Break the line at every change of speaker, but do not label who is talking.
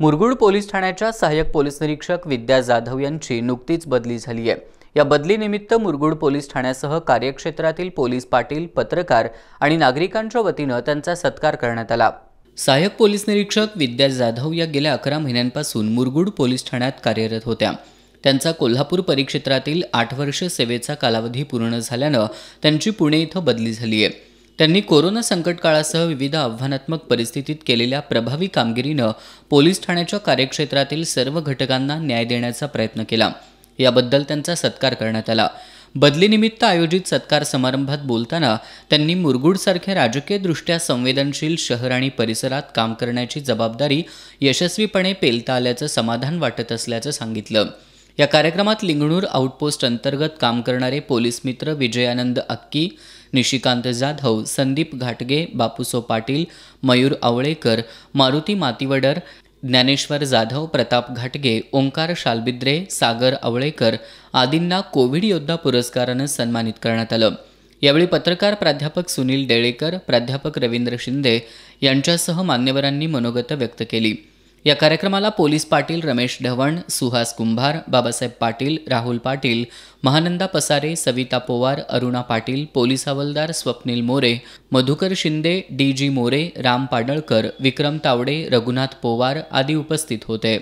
Murgud police ठाण्याच्या सहाय्यक police निरीक्षक विद्या जाधव यांची नुकतीच बदली झाली आहे या बदलीनिमित्त मुरगुड पोलीस ठाण्यासह कार्यक्षेत्रातील पोलीस पाटील पत्रकार आणि नागरिकांच्या वतीनं त्यांचा सत्कार करण्यात आला सहाय्यक पोलीस निरीक्षक विद्या जाधव या गेल्या अकरा महिन्यांपासून मुरगुड पोलीस ठाण्यात कार्यरत होत्या त्यांचा कोल्हापूर परिक्षेत्रातील आठ वर्ष सेवेचा कालावधी पूर्ण झाल्यानं त्यांची पुणे इथं बदली झाली आहे त्यांनी कोरोना संकट काळासह विविध आव्हानात्मक परिस्थितीत केलेल्या प्रभावी कामगिरीनं पोलीस ठाण्याच्या कार्यक्षेत्रातील सर्व घटकांना न्याय देण्याचा प्रयत्न केला याबद्दल त्यांचा सत्कार करण्यात आला बदलीनिमित्त आयोजित सत्कार समारंभात बोलताना त्यांनी मुरगुडसारख्या राजकीयदृष्ट्या संवेदनशील शहर आणि परिसरात काम करण्याची जबाबदारी यशस्वीपणे पेलता आल्याचं समाधान वाटत असल्याचं सांगितलं या कार्यक्रमात लिंगणूर आउटपोस्ट अंतर्गत काम करणारे पोलीस मित्र विजयानंद अक्की निशिकांत जाधव संदीप घाटगे बापूसो पाटील मयूर आवळेकर मारुती मातीवडर ज्ञानेश्वर जाधव प्रताप घाटगे ओंकार शालबिद्रे सागर आवळेकर आदींना कोविड योद्धा पुरस्कारानं सन्मानित करण्यात आलं यावेळी पत्रकार प्राध्यापक सुनील डेळेकर प्राध्यापक रवींद्र शिंदे यांच्यासह मान्यवरांनी मनोगत व्यक्त केली या कार्यक्रमाला पोलीस पाटील रमेश ढवण सुहास कुंभार बाबासाहेब पाटील राहुल पाटील महानंदा पसारे सविता पोवार अरुणा पाटील पोलीस हवलदार स्वप्नील मोरे मधुकर शिंदे डी जी मोरे राम पाडळकर विक्रम तावडे रघुनाथ पोवार आदी उपस्थित होते